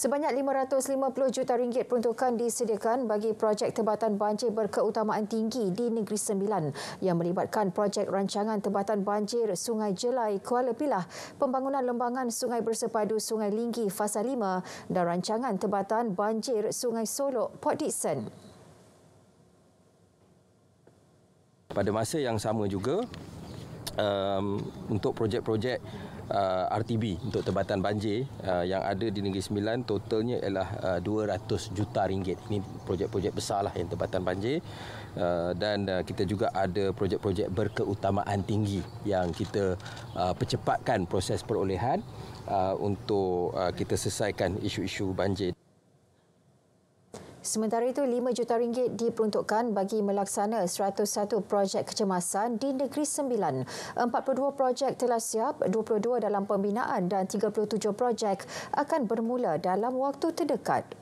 Sebanyak 550 juta ringgit peruntukan disediakan bagi projek tebatan banjir berkeutamaan tinggi di Negeri Sembilan yang melibatkan projek rancangan tebatan banjir Sungai Jelai, Kuala Pilah, pembangunan lembangan Sungai Bersepadu Sungai Linggi Fasa 5 dan rancangan tebatan banjir Sungai Solo Port Dickson. Pada masa yang sama juga, um, untuk projek-projek uh, RTB untuk tebatan banjir uh, yang ada di Negeri Sembilan totalnya ialah uh, 200 juta ringgit. Ini projek-projek besarlah yang tebatan banjir uh, dan uh, kita juga ada projek-projek berkeutamaan tinggi yang kita uh, percepatkan proses perolehan uh, untuk uh, kita selesaikan isu-isu banjir. Sementara itu, RM5 juta ringgit diperuntukkan bagi melaksana 101 projek kecemasan di Negeri Sembilan. 42 projek telah siap, 22 dalam pembinaan dan 37 projek akan bermula dalam waktu terdekat.